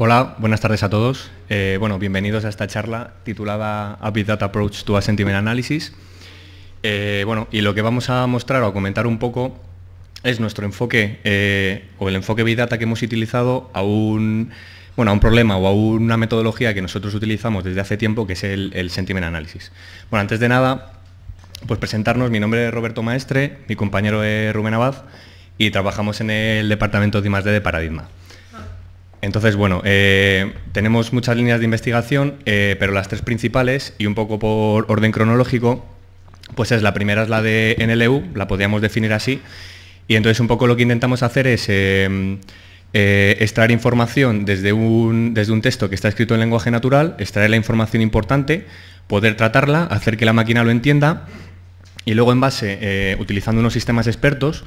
Hola, buenas tardes a todos. Eh, bueno, bienvenidos a esta charla titulada A Data Approach to a Sentiment Analysis. Eh, bueno, y lo que vamos a mostrar o a comentar un poco es nuestro enfoque eh, o el enfoque Big Data que hemos utilizado a un, bueno, a un problema o a una metodología que nosotros utilizamos desde hace tiempo, que es el, Sentiment Analysis. Bueno, antes de nada, pues presentarnos, mi nombre es Roberto Maestre, mi compañero es Rubén Abad y trabajamos en el departamento de I+.D. de Paradigma. Entonces, bueno, eh, tenemos muchas líneas de investigación, eh, pero las tres principales, y un poco por orden cronológico, pues es la primera es la de NLU, la podríamos definir así, y entonces un poco lo que intentamos hacer es eh, extraer información desde un, desde un texto que está escrito en lenguaje natural, extraer la información importante, poder tratarla, hacer que la máquina lo entienda, y luego en base, utilizando unos sistemas expertos,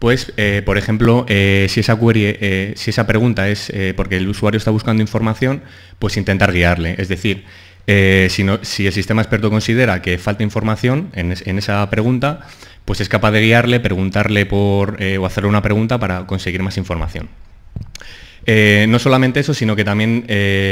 pues, eh, por ejemplo, eh, si esa query, eh, si esa pregunta es porque el usuario está buscando información, pues intentar guiarle. Es decir, si, el sistema experto considera que falta información en, en, esa pregunta, pues es capaz de guiarle, preguntarle por o hacerle una pregunta para conseguir más información. no solamente eso, sino que también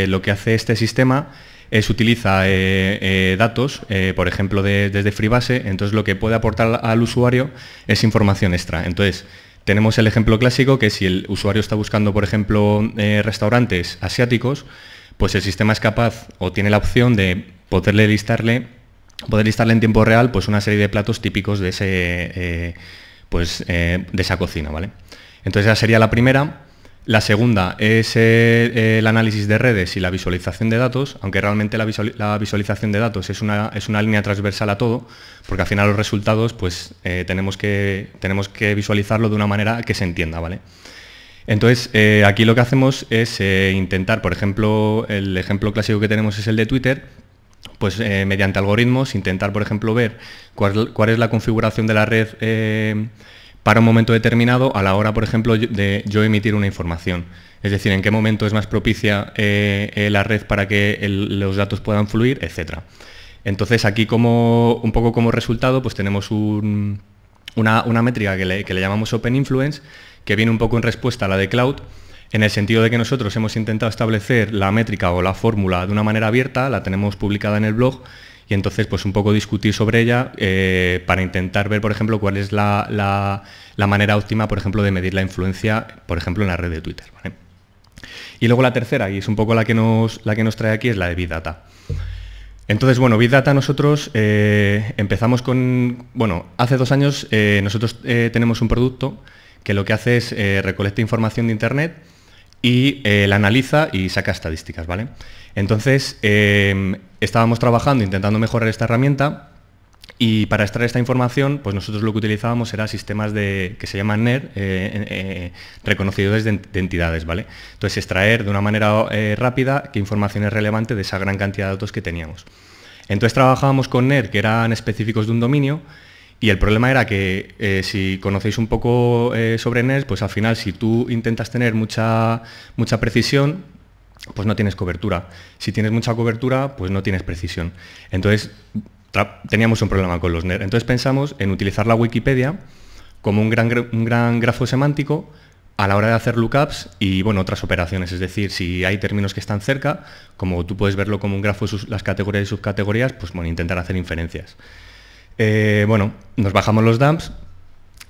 lo que hace este sistema es eh, utiliza eh, eh, datos, por ejemplo, desde FreeBase, entonces lo que puede aportar al usuario es información extra. Entonces, tenemos el ejemplo clásico que si el usuario está buscando, por ejemplo, restaurantes asiáticos, pues el sistema es capaz o tiene la opción de poderle listarle, poder listarle en tiempo real pues una serie de platos típicos de ese, pues, de esa cocina, ¿vale? Entonces esa sería la primera. La segunda es el análisis de redes y la visualización de datos, aunque realmente la, visualización de datos es una, es una línea transversal a todo, porque al final los resultados pues, eh, tenemos, que, tenemos que visualizarlo de una manera que se entienda. ¿vale? Entonces, eh, aquí lo que hacemos es eh, intentar, por ejemplo, el ejemplo clásico que tenemos es el de Twitter, pues mediante algoritmos, intentar, por ejemplo, ver cuál, es la configuración de la red para un momento determinado a la hora, por ejemplo, de yo emitir una información. Es decir, en qué momento es más propicia eh, eh, la red para que los datos puedan fluir, etc. Entonces aquí como, un poco como resultado pues tenemos una, métrica que que le llamamos Open Influence, que viene un poco en respuesta a la de Cloud, en el sentido de que nosotros hemos intentado establecer la métrica o la fórmula de una manera abierta, la tenemos publicada en el blog, y entonces pues un poco discutir sobre ella eh, para intentar ver, por ejemplo, cuál es la, manera óptima, por ejemplo, de medir la influencia, por ejemplo, en la red de Twitter. Y luego la tercera, y es un poco la que nos, la que nos trae aquí, es la de Big Data. Entonces, bueno, Big Data nosotros eh, empezamos con, bueno, hace dos años eh, nosotros tenemos un producto que lo que hace es recolecta información de Internet y la analiza y saca estadísticas, ¿vale? Entonces, estábamos trabajando intentando mejorar esta herramienta y para extraer esta información, pues nosotros lo que utilizábamos era sistemas de, que se llaman NER, eh, eh, reconocidos de entidades, ¿vale? Entonces, extraer de una manera eh, rápida qué información es relevante de esa gran cantidad de datos que teníamos. Entonces trabajábamos con NER, que eran específicos de un dominio, y el problema era que si conocéis un poco sobre NER, pues al final si tú intentas tener mucha, mucha precisión, pues no tienes cobertura. Si tienes mucha cobertura, pues no tienes precisión. Entonces, teníamos un problema con los NER. Entonces pensamos en utilizar la Wikipedia como un gran, gran grafo semántico a la hora de hacer lookups y bueno, otras operaciones. Es decir, si hay términos que están cerca, como tú puedes verlo como un grafo de las categorías y subcategorías, pues bueno, intentar hacer inferencias. Eh, bueno, nos bajamos los dumps,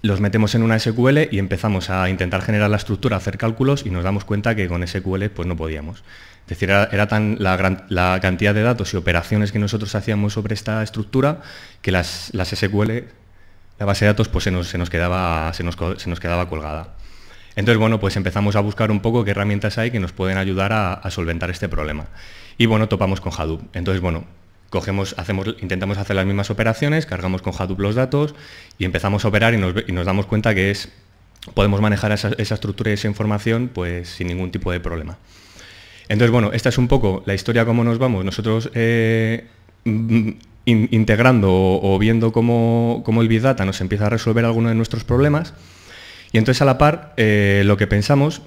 los metemos en una SQL y empezamos a intentar generar la estructura, hacer cálculos y nos damos cuenta que con SQL pues no podíamos. Es decir, era, tan la, la, cantidad de datos y operaciones que nosotros hacíamos sobre esta estructura que las, SQL, la base de datos, pues se nos, se nos quedaba, se nos, quedaba colgada. Entonces, bueno, pues empezamos a buscar un poco qué herramientas hay que nos pueden ayudar a, a solventar este problema. Y bueno, topamos con Hadoop. Entonces, bueno, cogemos, hacemos, intentamos hacer las mismas operaciones, cargamos con Hadoop los datos y empezamos a operar y nos, damos cuenta que es, podemos manejar esa, estructura y esa información pues, sin ningún tipo de problema. Entonces, bueno, esta es un poco la historia cómo nos vamos. Nosotros eh, mm, integrando o, viendo cómo, el Big Data nos empieza a resolver algunos de nuestros problemas. Y entonces a la par, eh, lo que pensamos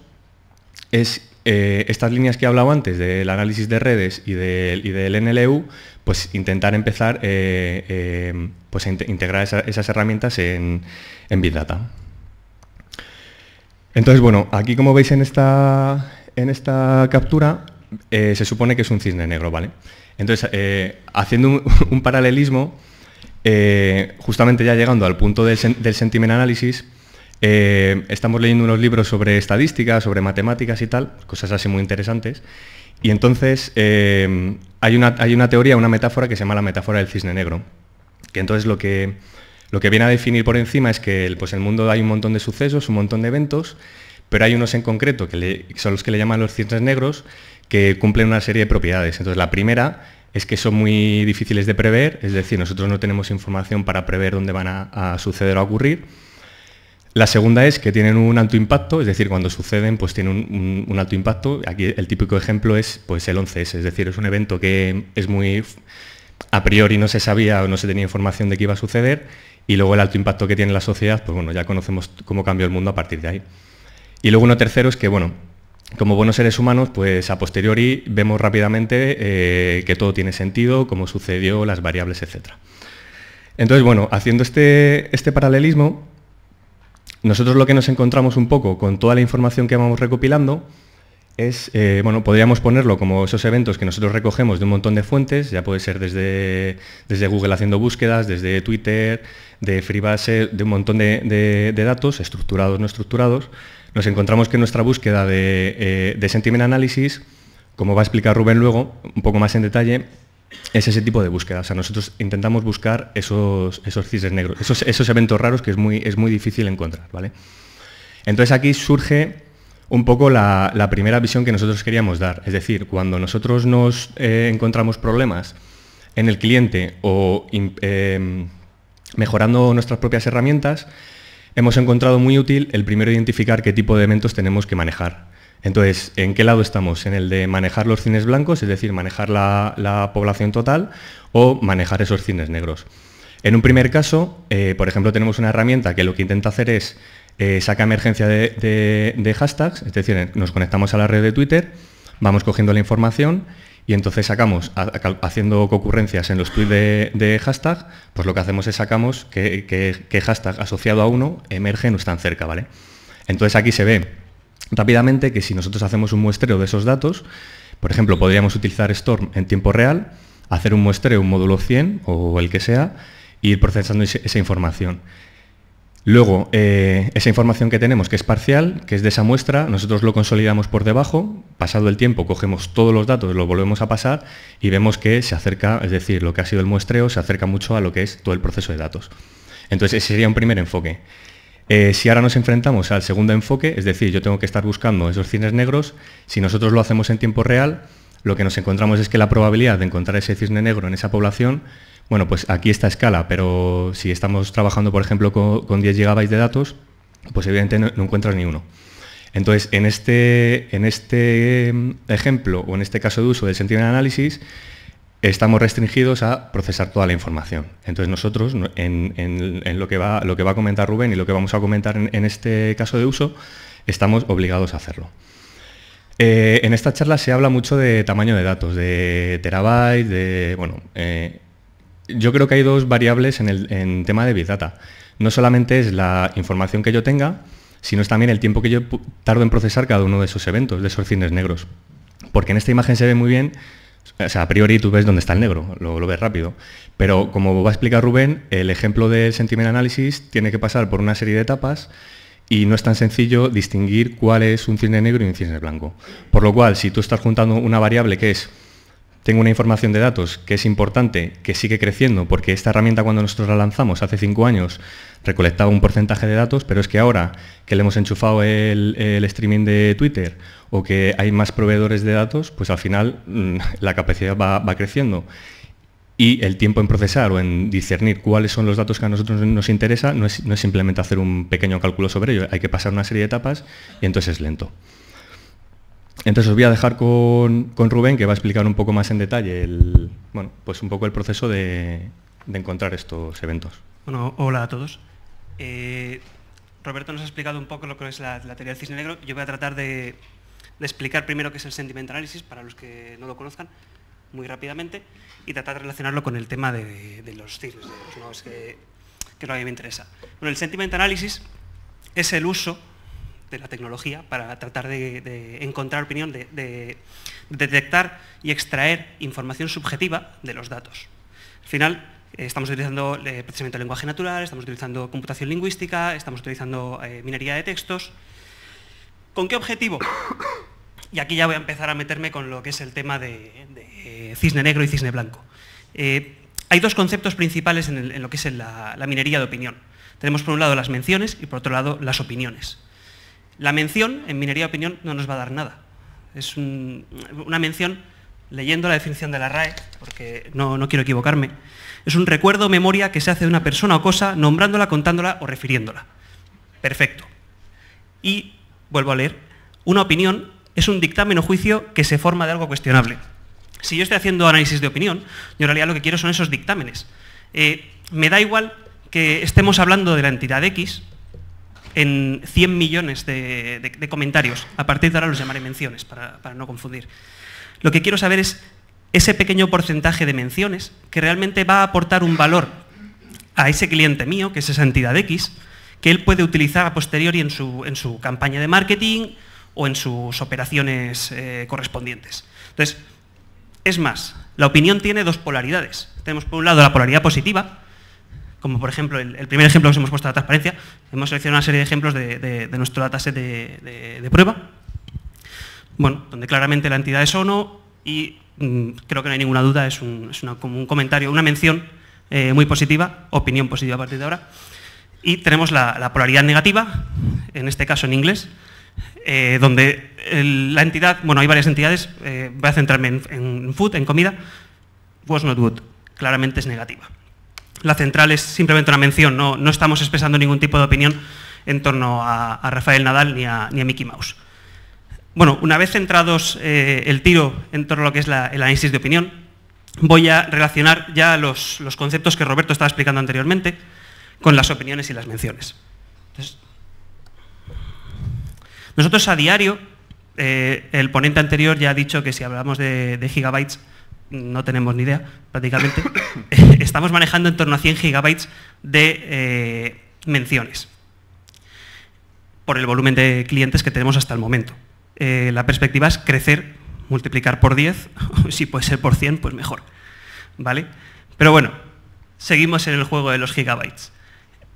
es eh, estas líneas que he hablado antes del análisis de redes y, del NLU, pues intentar empezar eh, eh, pues a integrar esas herramientas en, Big Data. Entonces, bueno, aquí como veis en esta, en esta captura, se supone que es un cisne negro, ¿vale? Entonces, haciendo un, paralelismo, justamente ya llegando al punto del, sentimiento del sentiment eh, estamos leyendo unos libros sobre estadística, sobre matemáticas y tal, cosas así muy interesantes. Y entonces eh, hay, una, teoría, una metáfora que se llama la metáfora del cisne negro, que entonces lo que, viene a definir por encima es que el, pues el mundo hay un montón de sucesos, un montón de eventos, pero hay unos en concreto que, son los que le llaman los cisnes negros, que cumplen una serie de propiedades. Entonces la primera es que son muy difíciles de prever, es decir, nosotros no tenemos información para prever dónde van a, a suceder o a ocurrir. La segunda es que tienen un alto impacto, es decir, cuando suceden, pues tienen un, alto impacto. Aquí el típico ejemplo es pues, el 11S, es decir, es un evento que es muy... A priori no se sabía o no se tenía información de que iba a suceder y luego el alto impacto que tiene la sociedad, pues bueno, ya conocemos cómo cambió el mundo a partir de ahí. Y luego uno tercero es que, bueno, como buenos seres humanos, pues a posteriori vemos rápidamente eh, que todo tiene sentido, cómo sucedió, las variables, etc. Entonces, bueno, haciendo este, este paralelismo, nosotros lo que nos encontramos un poco con toda la información que vamos recopilando es, eh, bueno, podríamos ponerlo como esos eventos que nosotros recogemos de un montón de fuentes, ya puede ser desde, desde Google haciendo búsquedas, desde Twitter, de FreeBase, de un montón de, datos, estructurados, no estructurados. Nos encontramos que nuestra búsqueda de, eh, de sentiment analysis, como va a explicar Rubén luego, un poco más en detalle, es ese tipo de búsqueda. O sea, nosotros intentamos buscar esos, esos cisnes negros, esos, eventos raros que es muy, es muy difícil encontrar, ¿vale? Entonces aquí surge un poco la, primera visión que nosotros queríamos dar. Es decir, cuando nosotros nos eh, encontramos problemas en el cliente o em, mejorando nuestras propias herramientas, hemos encontrado muy útil el primero identificar qué tipo de eventos tenemos que manejar. Entonces, ¿en qué lado estamos? ¿En el de manejar los cines blancos, es decir, manejar la, población total, o manejar esos cines negros? En un primer caso, eh, por ejemplo, tenemos una herramienta que lo que intenta hacer es sacar eh, saca emergencia de, hashtags, es decir, nos conectamos a la red de Twitter, vamos cogiendo la información y entonces sacamos, haciendo concurrencias en los tweets de, hashtag, pues lo que hacemos es sacamos qué hashtag asociado a uno emerge o están cerca, ¿vale? Entonces aquí se ve rápidamente que si nosotros hacemos un muestreo de esos datos, por ejemplo, podríamos utilizar Storm en tiempo real, hacer un muestreo, un módulo 100 o el que sea, y e ir procesando esa información. Luego, eh, esa información que tenemos, que es parcial, que es de esa muestra, nosotros lo consolidamos por debajo, pasado el tiempo cogemos todos los datos, lo volvemos a pasar y vemos que se acerca, es decir, lo que ha sido el muestreo se acerca mucho a lo que es todo el proceso de datos. Entonces, ese sería un primer enfoque. Eh, si ahora nos enfrentamos al segundo enfoque, es decir, yo tengo que estar buscando esos cisnes negros, si nosotros lo hacemos en tiempo real, lo que nos encontramos es que la probabilidad de encontrar ese cisne negro en esa población, bueno, pues aquí está a escala, pero si estamos trabajando, por ejemplo, con, 10 gigabytes de datos, pues evidentemente no, encuentras ni uno. Entonces, en este, en este em, ejemplo o en este caso de uso del sentido de análisis, estamos restringidos a procesar toda la información. Entonces nosotros, en, lo, que va, lo, que va, a comentar Rubén y lo que vamos a comentar en, este caso de uso, estamos obligados a hacerlo. Eh, en esta charla se habla mucho de tamaño de datos, de terabytes, de... Bueno, eh, yo creo que hay dos variables en el tema de Big Data. No solamente es la información que yo tenga, sino es también el tiempo que yo tardo en procesar cada uno de esos eventos, de esos cines negros. Porque en esta imagen se ve muy bien o sea, a priori tú ves dónde está el negro, lo, ves rápido. Pero como va a explicar Rubén, el ejemplo del sentiment analysis tiene que pasar por una serie de etapas y no es tan sencillo distinguir cuál es un cisne negro y un cisne blanco. Por lo cual, si tú estás juntando una variable que es, tengo una información de datos que es importante, que sigue creciendo, porque esta herramienta cuando nosotros la lanzamos hace cinco años recolectaba un porcentaje de datos, pero es que ahora que le hemos enchufado el, streaming de Twitter o que hay más proveedores de datos, pues al final mm, la capacidad va, creciendo y el tiempo en procesar o en discernir cuáles son los datos que a nosotros nos interesa no es, simplemente hacer un pequeño cálculo sobre ello, hay que pasar una serie de etapas y entonces es lento. Entonces os voy a dejar con, Rubén que va a explicar un poco más en detalle el, bueno, pues un poco el proceso de, de encontrar estos eventos. Bueno, hola a todos. Eh, Roberto nos ha explicado un poco lo que es la, teoría del cisne negro. Yo voy a tratar de, explicar primero qué es el sentiment analysis, para los que no lo conozcan, muy rápidamente, y tratar de relacionarlo con el tema de, los cisnes ¿no? que, que me interesa. Bueno, el sentiment analysis es el uso de la tecnología para tratar de, encontrar opinión, de, de, detectar y extraer información subjetiva de los datos. Al final, eh, estamos utilizando eh, el procesamiento lenguaje natural, estamos utilizando computación lingüística, estamos utilizando eh, minería de textos. ¿Con qué objetivo? Y aquí ya voy a empezar a meterme con lo que es el tema de, cisne negro y cisne blanco. hay dos conceptos principales en, lo que es la, minería de opinión. Tenemos por un lado las menciones y por otro lado las opiniones. La mención en minería de opinión no nos va a dar nada. Es una mención, leyendo la definición de la RAE, porque no quiero equivocarme, es un recuerdo o memoria que se hace de una persona o cosa nombrándola, contándola o refiriéndola. Perfecto. Y, vuelvo a leer, una opinión es un dictamen o juicio que se forma de algo cuestionable. Si yo estoy haciendo análisis de opinión, yo en realidad lo que quiero son esos dictámenes. Eh, me da igual que estemos hablando de la entidad X en 100 millones de, comentarios. A partir de ahora los llamaré menciones, para no confundir. Lo que quiero saber es ese pequeño porcentaje de menciones que realmente va a aportar un valor a ese cliente mío, que es esa entidad X, que él puede utilizar a posteriori en su, en su campaña de marketing o en sus operaciones eh, correspondientes. Entonces, es más, la opinión tiene dos polaridades. Tenemos por un lado la polaridad positiva, como por ejemplo el, primer ejemplo que os hemos puesto de la transparencia, hemos seleccionado una serie de ejemplos de, nuestro dataset de, prueba, bueno, donde claramente la entidad es ONO y Mm, creo que no hay ninguna duda, es un, un comentario, una mención eh, muy positiva, opinión positiva a partir de ahora. Y tenemos la, polaridad negativa, en este caso en inglés, eh, donde la entidad, bueno, hay varias entidades, eh, voy a centrarme en, food, en comida, was not good, claramente es negativa. La central es simplemente una mención, no, estamos expresando ningún tipo de opinión en torno a, Rafael Nadal ni a Mickey Mouse. Bueno, una vez centrados eh, el tiro en torno a lo que es el análisis de opinión, voy a relacionar ya los, conceptos que Roberto estaba explicando anteriormente con las opiniones y las menciones. nosotros a diario, eh, el ponente anterior ya ha dicho que si hablamos de, gigabytes, no tenemos ni idea prácticamente, estamos manejando en torno a 100 gigabytes de eh, menciones por el volumen de clientes que tenemos hasta el momento. Eh, la perspectiva es crecer, multiplicar por 10, si puede ser por 100, pues mejor. ¿Vale? Pero bueno, seguimos en el juego de los gigabytes.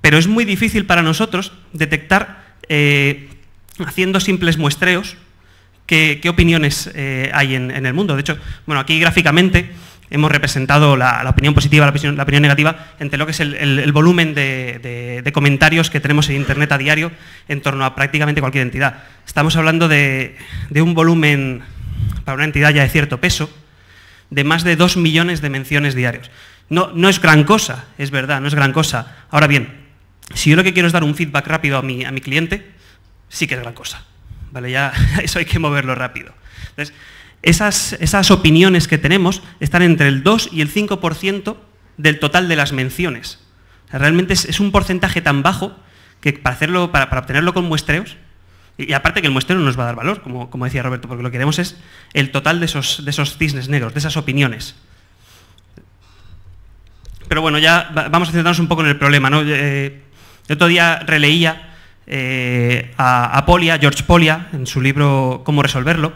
Pero es muy difícil para nosotros detectar, eh, haciendo simples muestreos, qué, opiniones eh, hay en, en, el mundo. De hecho, bueno, aquí gráficamente hemos representado la, opinión positiva, la opinión, la opinión, negativa, entre lo que es el, volumen de, comentarios que tenemos en Internet a diario en torno a prácticamente cualquier entidad. Estamos hablando de, un volumen para una entidad ya de cierto peso de más de dos millones de menciones diarias. No, no es gran cosa, es verdad, no es gran cosa. Ahora bien, si yo lo que quiero es dar un feedback rápido a mi, cliente, sí que es gran cosa. ¿vale? Ya, eso hay que moverlo rápido. Entonces, esas, esas opiniones que tenemos están entre el 2 y el 5% del total de las menciones. realmente es, un porcentaje tan bajo que para, hacerlo, para, obtenerlo con muestreos, y, aparte que el muestreo no nos va a dar valor, como, como, decía Roberto, porque lo que queremos es el total de esos, de esos cisnes negros, de esas opiniones. Pero bueno, ya vamos a centrarnos un poco en el problema. Eh, el otro día releía eh, a, a, Polia, George Polia, en su libro Cómo resolverlo,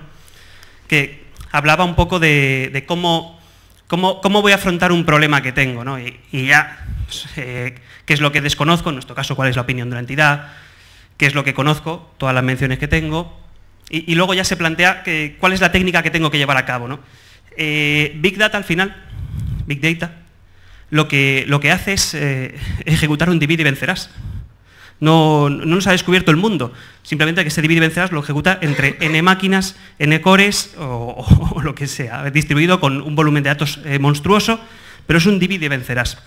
que, hablaba un poco de, cómo, voy a afrontar un problema que tengo, y, ya, pues, eh, qué es lo que desconozco, en nuestro caso, cuál es la opinión de la entidad, qué es lo que conozco, todas las menciones que tengo, y, luego ya se plantea cuál es la técnica que tengo que llevar a cabo, ¿no? Eh, Big Data, al final, Big Data, lo que, lo que hace es eh, ejecutar un divide y vencerás. No, nos ha descubierto el mundo. Simplemente que ese divide y vencerás lo ejecuta entre n máquinas, n cores o, lo que sea, distribuido con un volumen de datos eh, monstruoso, pero es un divide y vencerás.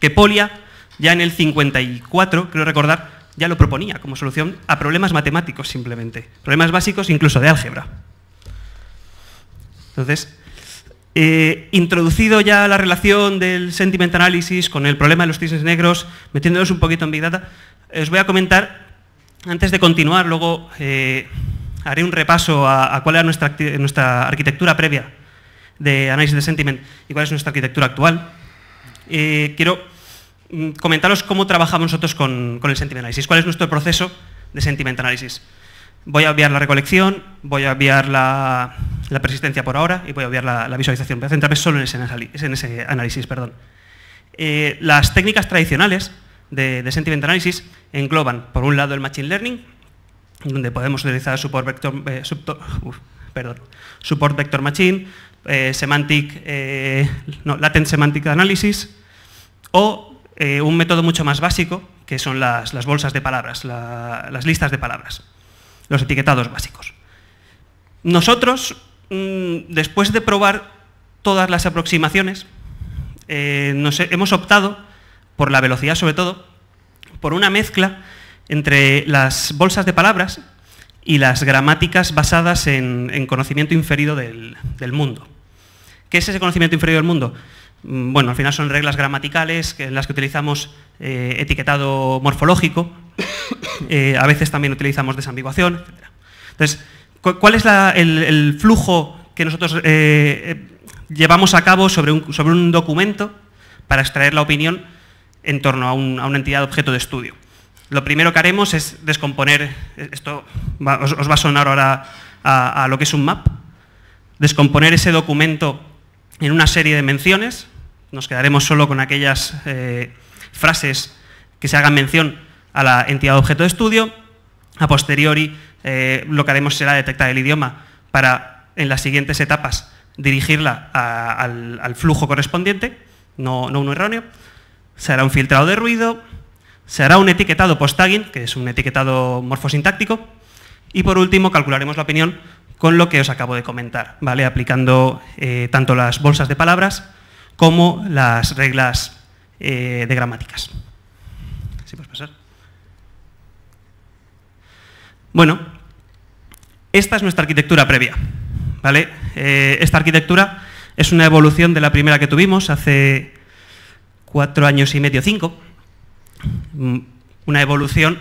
Que Polia, ya en el 54, creo recordar, ya lo proponía como solución a problemas matemáticos simplemente, problemas básicos incluso de álgebra. Entonces, eh, introducido ya la relación del sentiment analysis con el problema de los cisnes negros, metiéndonos un poquito en Big Data, os voy a comentar, antes de continuar, luego eh, haré un repaso a, cuál era nuestra, nuestra, arquitectura previa de análisis de sentiment y cuál es nuestra arquitectura actual. Eh, quiero mm, comentaros cómo trabajamos nosotros con, el sentiment análisis, cuál es nuestro proceso de sentiment análisis. Voy a obviar la recolección, voy a obviar la, persistencia por ahora y voy a obviar la, visualización. Voy a centrarme solo en ese, análisis. Perdón. Eh, las técnicas tradicionales de, Sentiment Analysis engloban, por un lado, el Machine Learning, donde podemos utilizar Support Vector, eh, support vector Machine, eh, Semantic, eh, no, Latent Semantic Analysis, o un método mucho más básico, que son las, bolsas de palabras, las listas de palabras, los etiquetados básicos. Nosotros, mm, después de probar todas las aproximaciones, nos hemos optado por la velocidad sobre todo, por una mezcla entre las bolsas de palabras y las gramáticas basadas en, conocimiento inferido del, mundo. ¿Qué es ese conocimiento inferido del mundo? Mm, bueno, al final son reglas gramaticales en las que utilizamos eh, etiquetado morfológico, eh, a veces también utilizamos desambiguación, etc. Entonces, ¿cuál es el, flujo que nosotros eh, llevamos a cabo sobre sobre un documento para extraer la opinión en torno a, una entidad objeto de estudio. Lo primero que haremos es descomponer, esto os, va a sonar ahora a, lo que es un map, descomponer ese documento en una serie de menciones, nos quedaremos solo con aquellas eh, frases que se hagan mención a la entidad objeto de estudio. A posteriori, eh, lo que haremos será detectar el idioma para, en las siguientes etapas, dirigirla al, flujo correspondiente, no, no uno erróneo se hará un filtrado de ruido, se hará un etiquetado post-tagging, que es un etiquetado morfosintáctico, y por último calcularemos la opinión con lo que os acabo de comentar, ¿vale? aplicando eh, tanto las bolsas de palabras como las reglas eh, de gramáticas. Bueno, esta es nuestra arquitectura previa. ¿vale? Eh, esta arquitectura es una evolución de la primera que tuvimos hace cuatro años y medio, cinco, mm, una evolución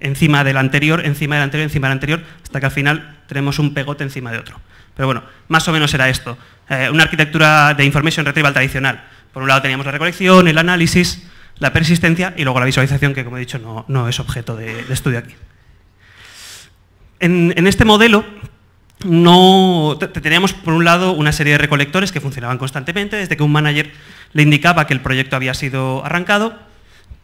encima del anterior, encima del anterior, encima del anterior, hasta que al final tenemos un pegote encima de otro. Pero bueno, más o menos era esto. Eh, una arquitectura de information retrieval tradicional. Por un lado teníamos la recolección, el análisis, la persistencia y luego la visualización, que como he dicho no, es objeto de, estudio aquí. en, este modelo no teníamos por un lado una serie de recolectores que funcionaban constantemente desde que un manager le indicaba que el proyecto había sido arrancado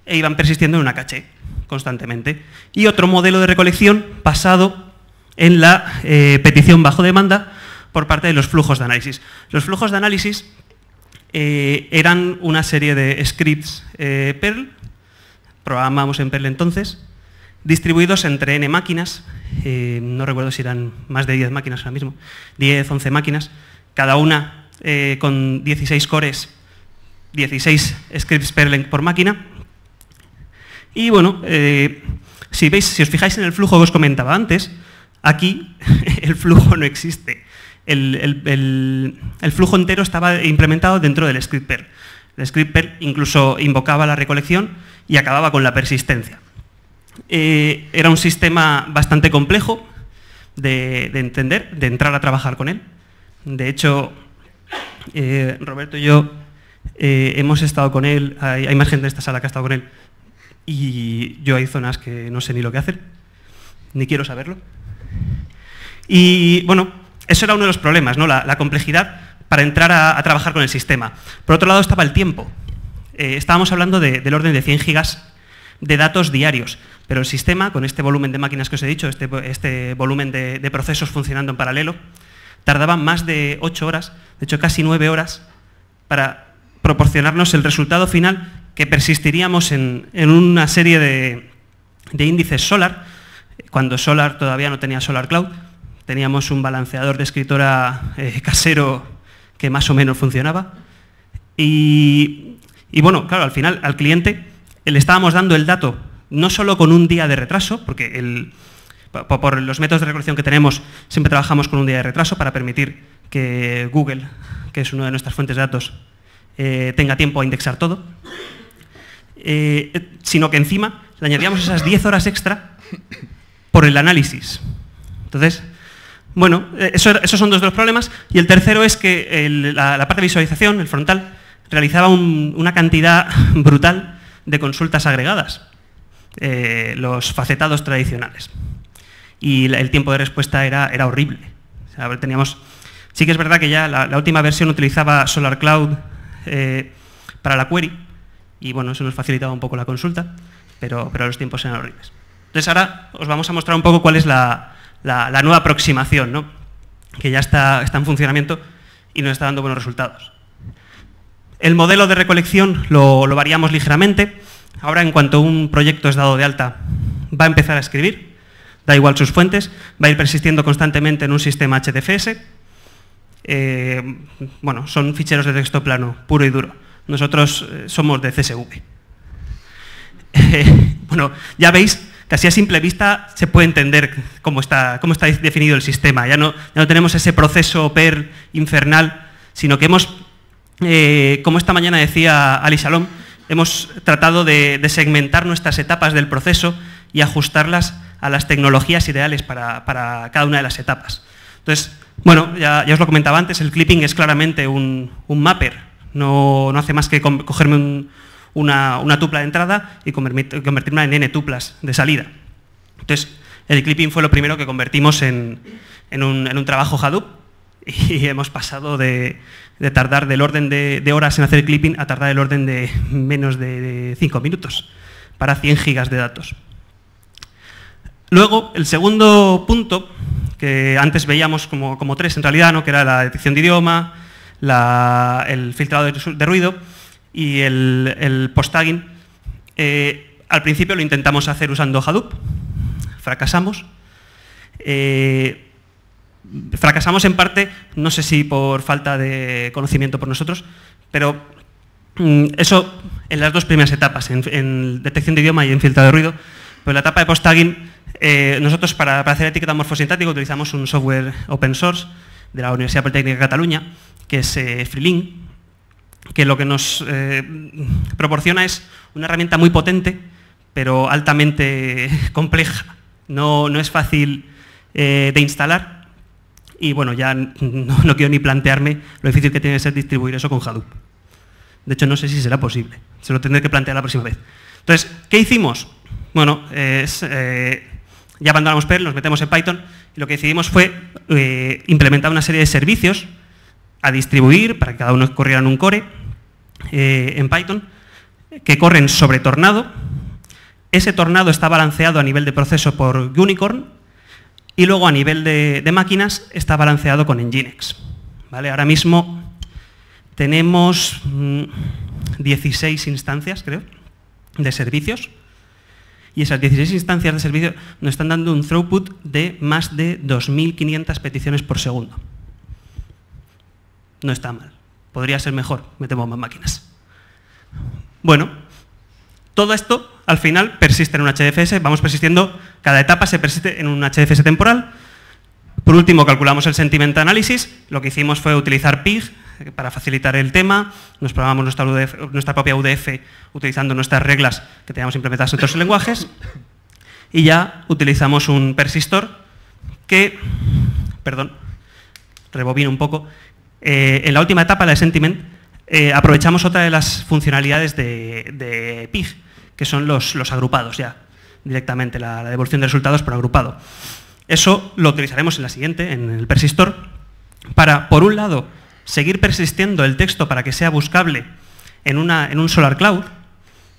e iban persistiendo en una caché constantemente y otro modelo de recolección basado en la eh, petición bajo demanda por parte de los flujos de análisis los flujos de análisis eh, eran una serie de scripts eh, Perl programábamos en Perl entonces distribuidos entre N máquinas, eh, no recuerdo si eran más de 10 máquinas ahora mismo, 10, 11 máquinas, cada una eh, con 16 cores, 16 scripts per link por máquina. Y bueno, eh, si, veis, si os fijáis en el flujo que os comentaba antes, aquí el flujo no existe. El, el, flujo entero estaba implementado dentro del script per. El script per incluso invocaba la recolección y acababa con la persistencia. Eh, era un sistema bastante complejo de, entender, de entrar a trabajar con él. De hecho, eh, Roberto y yo eh, hemos estado con él, hay, más gente en esta sala que ha estado con él, y yo hay zonas que no sé ni lo que hacer, ni quiero saberlo. Y bueno, eso era uno de los problemas, la, complejidad para entrar a, trabajar con el sistema. Por otro lado estaba el tiempo. estábamos hablando del orden de 100 gigas de datos diarios. Pero el sistema, con este volumen de máquinas que os he dicho, este, este volumen de, procesos funcionando en paralelo, tardaba más de ocho horas, de hecho casi nueve horas, para proporcionarnos el resultado final que persistiríamos en, una serie de, índices Solar, cuando Solar todavía no tenía Solar Cloud, teníamos un balanceador de escritora eh, casero que más o menos funcionaba. Y, y, bueno, claro, al final al cliente le estábamos dando el dato no solo con un día de retraso, porque por los métodos de recolección que tenemos siempre trabajamos con un día de retraso para permitir que Google, que es una de nuestras fuentes de datos, eh, tenga tiempo a indexar todo, eh, sino que encima le añadíamos esas 10 horas extra por el análisis. Entonces, bueno, eh, esos son dos de los problemas. Y el tercero es que la, parte de visualización, el frontal, realizaba una cantidad brutal de consultas agregadas. Eh, los facetados tradicionales. Y el tiempo de respuesta era, era horrible. teníamos, sí que es verdad que ya la, última versión utilizaba Solar Cloud eh, para la query, y bueno, eso nos facilitaba un poco la consulta, pero, los tiempos eran horribles. Entonces ahora os vamos a mostrar un poco cuál es la, nueva aproximación, que ya está, está en funcionamiento y nos está dando buenos resultados. El modelo de recolección lo variamos ligeramente. Ahora, en cuanto un proyecto es dado de alta, va a empezar a escribir, da igual sus fuentes, va a ir persistiendo constantemente en un sistema HDFS. Eh, bueno, son ficheros de texto plano, puro y duro. Nosotros eh, somos de CSV. bueno, ya veis casi a simple vista se puede entender cómo está, cómo definido el sistema. Ya no, ya no tenemos ese proceso per infernal, sino que hemos, eh, como esta mañana decía Ali Shalom, Hemos tratado de, segmentar nuestras etapas del proceso y ajustarlas a las tecnologías ideales para, cada una de las etapas. Entonces, bueno, ya, os lo comentaba antes, el clipping es claramente un, mapper, no, hace más que cogerme una, tupla de entrada y convertirla en n tuplas de salida. Entonces, el clipping fue lo primero que convertimos en un trabajo Hadoop y hemos pasado de, tardar del orden de, horas en hacer clipping a tardar el orden de menos de 5 minutos para 100 gigas de datos. Luego, el segundo punto, que antes veíamos como, como tres en realidad, ¿no? que era la detección de idioma, el filtrado de, ruido y el, post-tagging, eh, al principio lo intentamos hacer usando Hadoop, fracasamos. Eh, fracasamos en parte, no sé si por falta de conocimiento por nosotros, pero mm, eso en las dos primeras etapas, en, detección de idioma y en filtrado de ruido, pero en la etapa de post-tagging, eh, nosotros para, hacer etiqueta morfosintático utilizamos un software open source de la Universidad Politécnica de Cataluña, que es eh, Freelink, que lo que nos eh, proporciona es una herramienta muy potente, pero altamente compleja. no es fácil de instalar y bueno, ya no, quiero ni plantearme lo difícil que tiene que ser distribuir eso con Hadoop. De hecho, no sé si será posible. Se lo tendré que plantear la próxima vez. Entonces, ¿qué hicimos? Bueno, eh, ya abandonamos Perl, nos metemos en Python y lo que decidimos fue eh, implementar una serie de servicios a distribuir para que cada uno corriera en un core eh, en Python que corren sobre Tornado. Ese Tornado está balanceado a nivel de proceso por Unicorn, y luego a nivel de, máquinas está balanceado con Nginx. ¿vale? Ahora mismo tenemos 16 mm, instancias, creo, de servicios. Y esas 16 instancias de servicio nos están dando un throughput de más de 2.500 peticiones por segundo. No está mal. Podría ser mejor, metemos más máquinas. Bueno, todo esto al final persiste en un HDFS, vamos persistiendo cada etapa se persiste en un HDFS temporal. Por último, calculamos el sentiment análisis. Lo que hicimos fue utilizar PIG para facilitar el tema. Nos programamos nuestra, propia UDF utilizando nuestras reglas que teníamos implementadas en otros lenguajes. Y ya utilizamos un persistor que, perdón, rebobino un poco, eh, en la última etapa, la de sentiment, eh, aprovechamos otra de las funcionalidades de, PIG, que son los agrupados ya directamente la, devolución de resultados por agrupado. Eso lo utilizaremos en la siguiente, en el persistor, para, por un lado, seguir persistiendo el texto para que sea buscable en, una, en un Solar Cloud.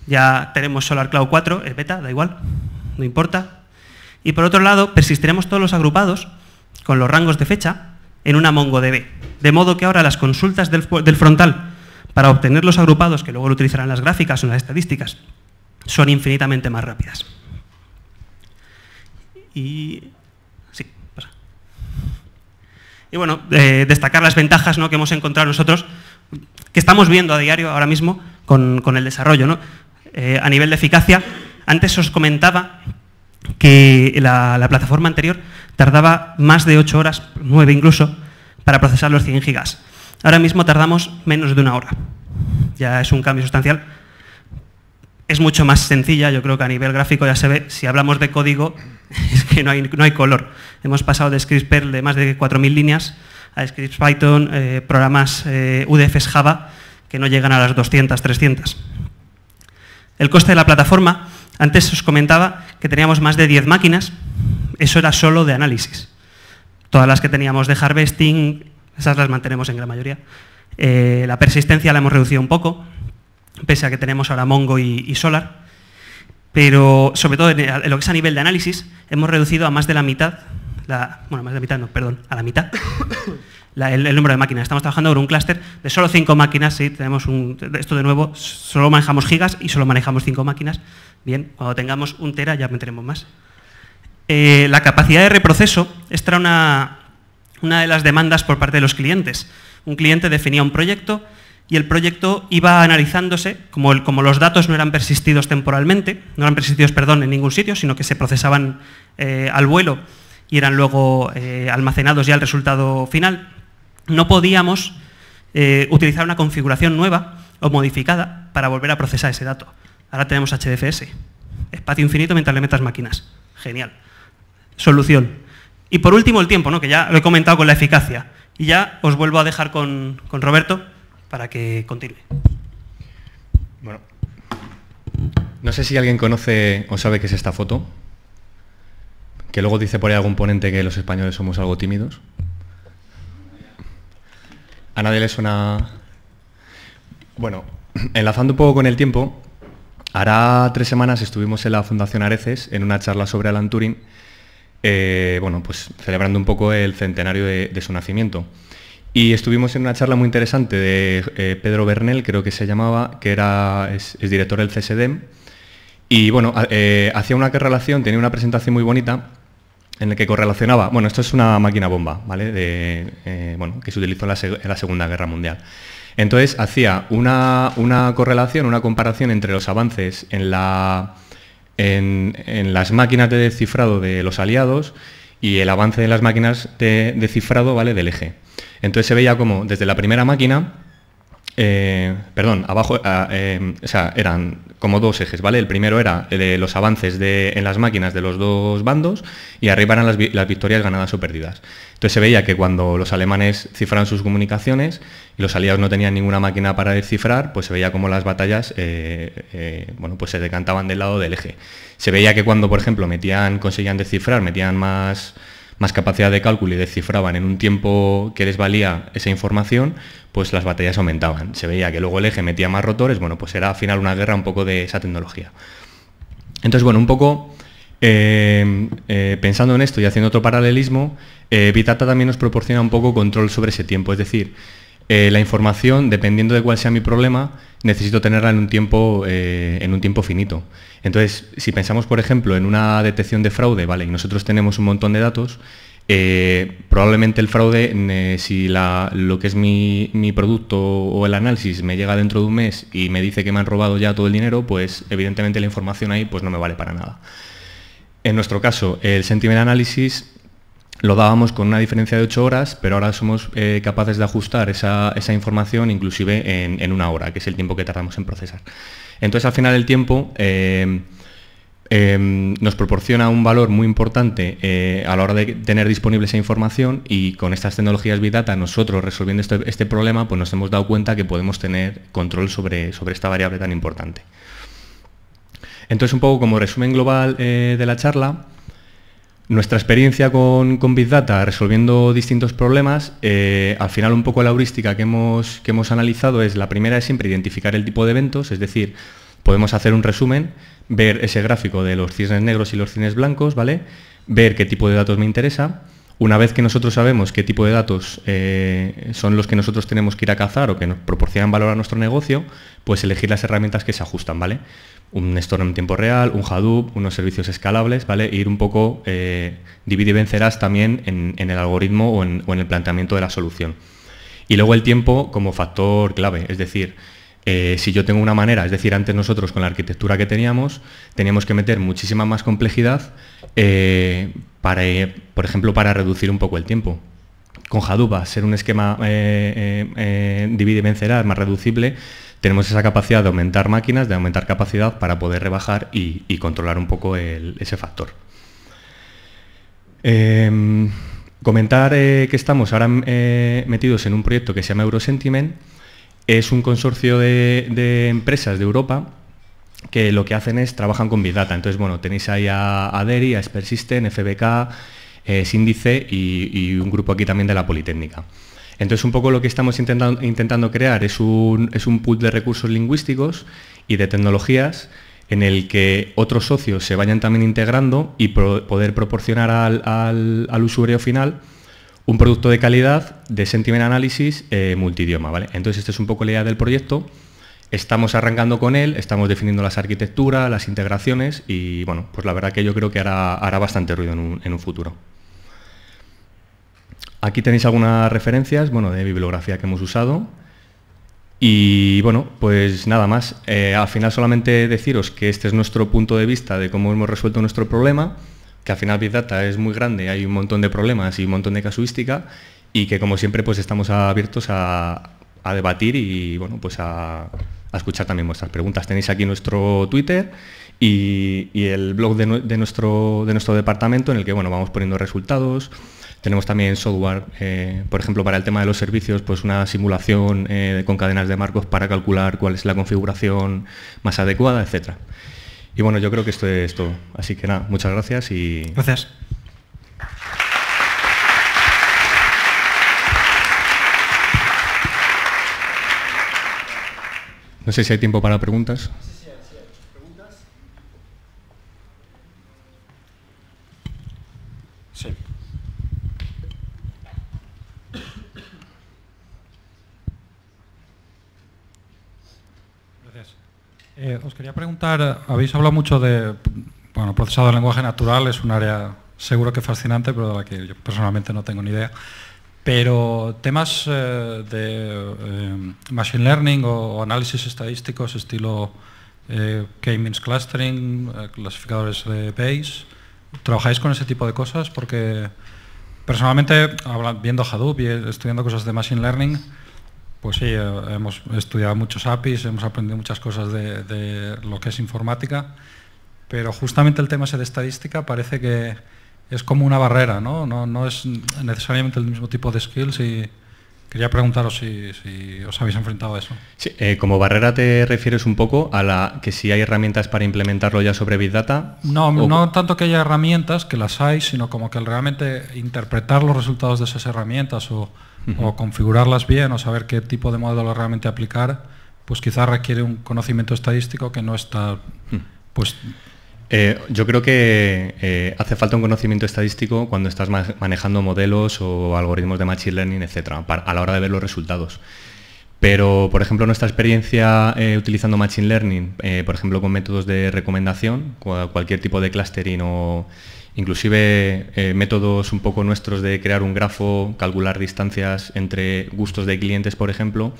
Ya tenemos Solar Cloud 4, es beta, da igual, no importa. Y por otro lado, persistiremos todos los agrupados con los rangos de fecha en una MongoDB. De modo que ahora las consultas del, del frontal para obtener los agrupados, que luego lo utilizarán las gráficas o las estadísticas, son infinitamente más rápidas. Y bueno, eh, destacar las ventajas ¿no? que hemos encontrado nosotros, que estamos viendo a diario ahora mismo con, el desarrollo. Eh, a nivel de eficacia, antes os comentaba que la, la, plataforma anterior tardaba más de 8 horas, 9 incluso, para procesar los 100 gigas. Ahora mismo tardamos menos de una hora. Ya es un cambio sustancial es mucho más sencilla, yo creo que a nivel gráfico ya se ve, si hablamos de código, es que no hay, color. Hemos pasado de Scripts Perl de más de 4.000 líneas a scripts Python, eh, programas eh, UDFs Java, que no llegan a las 200, 300. El coste de la plataforma, antes os comentaba que teníamos más de 10 máquinas, eso era solo de análisis. Todas las que teníamos de harvesting, esas las mantenemos en gran mayoría. Eh, la persistencia la hemos reducido un poco, pese a que tenemos ahora Mongo y, Solar, pero sobre todo en, lo que es a nivel de análisis, hemos reducido a más de la mitad, bueno, más de la mitad, no, perdón, a la mitad, el, número de máquinas. Estamos trabajando con un clúster de solo cinco máquinas, sí, tenemos esto de nuevo, solo manejamos gigas y solo manejamos cinco máquinas. Bien, cuando tengamos un tera ya meteremos más. Eh, la capacidad de reproceso, esta era una de las demandas por parte de los clientes. Un cliente definía un proyecto, y el proyecto iba analizándose, como, los datos no eran persistidos temporalmente, no eran persistidos, perdón, en ningún sitio, sino que se procesaban eh, al vuelo y eran luego eh, almacenados ya al resultado final, no podíamos eh, utilizar una configuración nueva o modificada para volver a procesar ese dato. Ahora tenemos HDFS, espacio infinito mientras le metas máquinas. Genial. Solución. Y por último, el tiempo, que ya lo he comentado con la eficacia. Y ya os vuelvo a dejar con Roberto para que continúe. Bueno, no sé si alguien conoce o sabe qué es esta foto, que luego dice por ahí algún ponente que los españoles somos algo tímidos. A nadie le suena... Bueno, enlazando un poco con el tiempo, hará tres semanas estuvimos en la Fundación Areces en una charla sobre Alan Turing, eh, bueno, pues celebrando un poco el centenario de su nacimiento. Y estuvimos en una charla muy interesante de eh, Pedro Bernel, creo que se llamaba, que era, es, director del CSDEM. Y bueno, eh, hacía una correlación, tenía una presentación muy bonita en la que correlacionaba, bueno, esto es una máquina bomba, ¿vale? Eh, bueno, que se utilizó en la, Segunda Guerra Mundial. Entonces hacía una, correlación, una comparación entre los avances en, la, en, las máquinas de descifrado de los aliados y el avance de las máquinas de, descifrado ¿vale? Del eje. Entonces se veía como desde la primera máquina, eh, perdón, abajo, ah, eh, o sea, eran como dos ejes, ¿vale? El primero era los avances en las máquinas de los dos bandos y arriba eran las, victorias ganadas o perdidas. Entonces se veía que cuando los alemanes cifraban sus comunicaciones y los aliados no tenían ninguna máquina para descifrar, pues se veía como las batallas eh, bueno, pues se decantaban del lado del eje. Se veía que cuando, por ejemplo, metían, conseguían descifrar, metían más más capacidad de cálculo y descifraban en un tiempo que les valía esa información, pues las batallas aumentaban. Se veía que luego el eje metía más rotores, bueno, pues era al final una guerra un poco de esa tecnología. Entonces, bueno, un poco eh, eh, pensando en esto y haciendo otro paralelismo, eh, Vitata también nos proporciona un poco control sobre ese tiempo, es decir, eh, la información, dependiendo de cuál sea mi problema, necesito tenerla en un tiempo, eh, en un tiempo finito. Entonces, si pensamos, por ejemplo, en una detección de fraude, ¿vale? Y nosotros tenemos un montón de datos, eh, probablemente el fraude, si lo que es mi, producto o el análisis me llega dentro de un mes y me dice que me han robado ya todo el dinero, pues evidentemente la información ahí pues no me vale para nada. En nuestro caso, el sentiment analysis lo dábamos con una diferencia de 8 horas, pero ahora somos eh, capaces de ajustar esa, información inclusive en, una hora, que es el tiempo que tardamos en procesar. Entonces, al final el tiempo em, em, nos proporciona un valor muy importante eh, a la hora de tener disponible esa información y con estas tecnologías Big Data, nosotros resolviendo este, este, problema, pues nos hemos dado cuenta que podemos tener control sobre, sobre esta variable tan importante. Entonces, un poco como resumen global eh, de la charla, nuestra experiencia con, Big Data resolviendo distintos problemas, eh, al final un poco la heurística que hemos, que hemos analizado es, la primera es siempre identificar el tipo de eventos, es decir, podemos hacer un resumen, ver ese gráfico de los cisnes negros y los cisnes blancos, ¿vale? Ver qué tipo de datos me interesa. Una vez que nosotros sabemos qué tipo de datos eh, son los que nosotros tenemos que ir a cazar o que nos proporcionan valor a nuestro negocio, pues elegir las herramientas que se ajustan, ¿vale? un store en tiempo real, un Hadoop, unos servicios escalables, ¿vale? E ir un poco, eh, divide y vencerás también en, el algoritmo o en, el planteamiento de la solución. Y luego el tiempo como factor clave, es decir, eh, si yo tengo una manera, es decir, antes nosotros con la arquitectura que teníamos, teníamos que meter muchísima más complejidad eh, para, por ejemplo, para reducir un poco el tiempo con Hadoop a ser un esquema divide y vencerás más reducible, tenemos esa capacidad de aumentar máquinas, de aumentar capacidad para poder rebajar y, controlar un poco ese factor. Em, comentar eh, que estamos ahora eh, metidos en un proyecto que se llama Eurosentiment. Es un consorcio de, empresas de Europa que lo que hacen es trabajan con Big Data. Entonces, bueno, tenéis ahí a, a DERI, a FBK, eh, Síndice y, un grupo aquí también de la Politécnica. Entonces, un poco lo que estamos intentando, crear es un, pool de recursos lingüísticos y de tecnologías en el que otros socios se vayan también integrando y poder proporcionar al, usuario final un producto de calidad de sentiment analysis eh, multidioma. ¿vale? Entonces, esta es un poco la idea del proyecto. Estamos arrancando con él, estamos definiendo las arquitecturas, las integraciones y, bueno, pues la verdad que yo creo que hará, bastante ruido en un futuro. Aquí tenéis algunas referencias, bueno, de bibliografía que hemos usado. Y bueno, pues nada más. Eh, al final solamente deciros que este es nuestro punto de vista de cómo hemos resuelto nuestro problema, que al final Big Data es muy grande, hay un montón de problemas y un montón de casuística, y que como siempre pues estamos abiertos a, debatir y bueno, pues a, escuchar también vuestras preguntas. Tenéis aquí nuestro Twitter y, el blog de, nuestro, de nuestro departamento en el que bueno, vamos poniendo resultados, tenemos también software, eh, por ejemplo, para el tema de los servicios, pues una simulación eh, con cadenas de marcos para calcular cuál es la configuración más adecuada, etc. Y bueno, yo creo que esto es todo. Así que nada, muchas gracias y... Gracias. No sé si hay tiempo para preguntas. Eh, os quería preguntar, habéis hablado mucho de, bueno, procesado de lenguaje natural es un área seguro que fascinante, pero de la que yo personalmente no tengo ni idea. Pero temas eh, de eh, machine learning o, análisis estadísticos estilo K-means clustering, clasificadores de base, ¿trabajáis con ese tipo de cosas? Porque personalmente, viendo Hadoop y estudiando cosas de machine learning, pues sí, eh, hemos estudiado muchos APIs, hemos aprendido muchas cosas de, lo que es informática, pero justamente el tema ese de estadística parece que es como una barrera, ¿no? No, es necesariamente el mismo tipo de skills y quería preguntaros si, os habéis enfrentado a eso. Eh, como barrera te refieres un poco a la que si hay herramientas para implementarlo ya sobre Big Data. No, no tanto que haya herramientas, que las hay, sino como que realmente interpretar los resultados de esas herramientas o o configurarlas bien o saber qué tipo de modelo realmente aplicar, pues quizás requiere un conocimiento estadístico que no está hmm. pues eh, yo creo que eh, hace falta un conocimiento estadístico cuando estás manejando modelos o algoritmos de machine learning, etcétera, a la hora de ver los resultados. Pero, por ejemplo, nuestra experiencia eh, utilizando Machine Learning, eh, por ejemplo, con métodos de recomendación, cualquier tipo de clustering o inclusive eh, métodos un poco nuestros de crear un grafo, calcular distancias entre gustos de clientes, por ejemplo,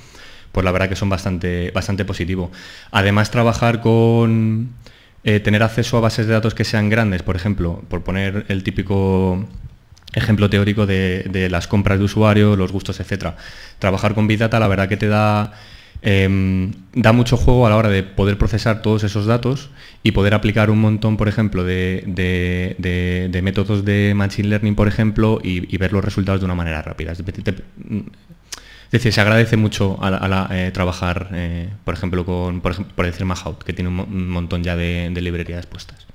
pues la verdad que son bastante, bastante positivo. Además, trabajar con tener acceso a bases de datos que sean grandes, por ejemplo, por poner el típico ejemplo teórico de, las compras de usuario, los gustos, etcétera Trabajar con Big Data la verdad que te da, em, da mucho juego a la hora de poder procesar todos esos datos y poder aplicar un montón, por ejemplo, de, métodos de Machine Learning, por ejemplo, y, ver los resultados de una manera rápida. Es decir, se agradece mucho a eh, trabajar, eh, por ejemplo, con, por, decir Mahout, que tiene un, montón ya de librerías puestas.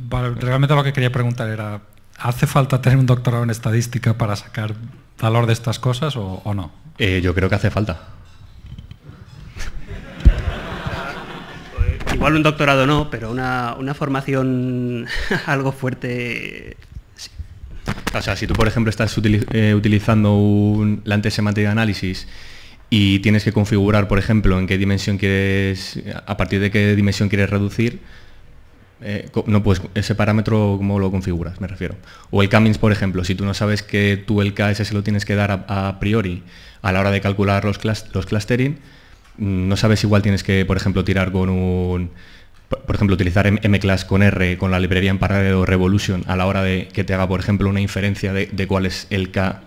Vale, realmente lo que quería preguntar era, ¿Hace falta tener un doctorado en estadística para sacar valor de estas cosas o, no? Eh, yo creo que hace falta. Pues, igual un doctorado no, pero una, formación algo fuerte o sea, si tú, por ejemplo, estás eh, utilizando un, la semántico de análisis y tienes que configurar, por ejemplo, en qué dimensión quieres, a partir de qué dimensión quieres reducir, eh, no, pues ese parámetro, ¿cómo lo configuras? Me refiero. O el Cummins, por ejemplo, si tú no sabes que tú el KS se lo tienes que dar a, priori a la hora de calcular los, clustering, mm, no sabes igual tienes que, por ejemplo, tirar con un... Por ejemplo, utilizar mclass con R, con la librería en paralelo Revolution, a la hora de que te haga, por ejemplo, una inferencia de, cuál es el K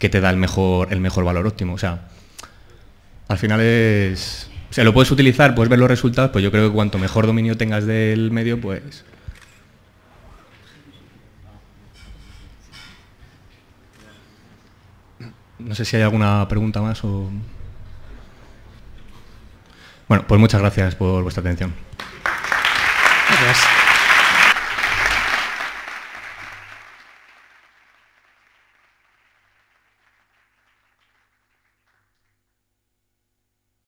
que te da el mejor, el mejor valor óptimo. O sea, al final es o sea, lo puedes utilizar, puedes ver los resultados, pues yo creo que cuanto mejor dominio tengas del medio, pues... No sé si hay alguna pregunta más o... Bueno, pues muchas gracias por vuestra atención.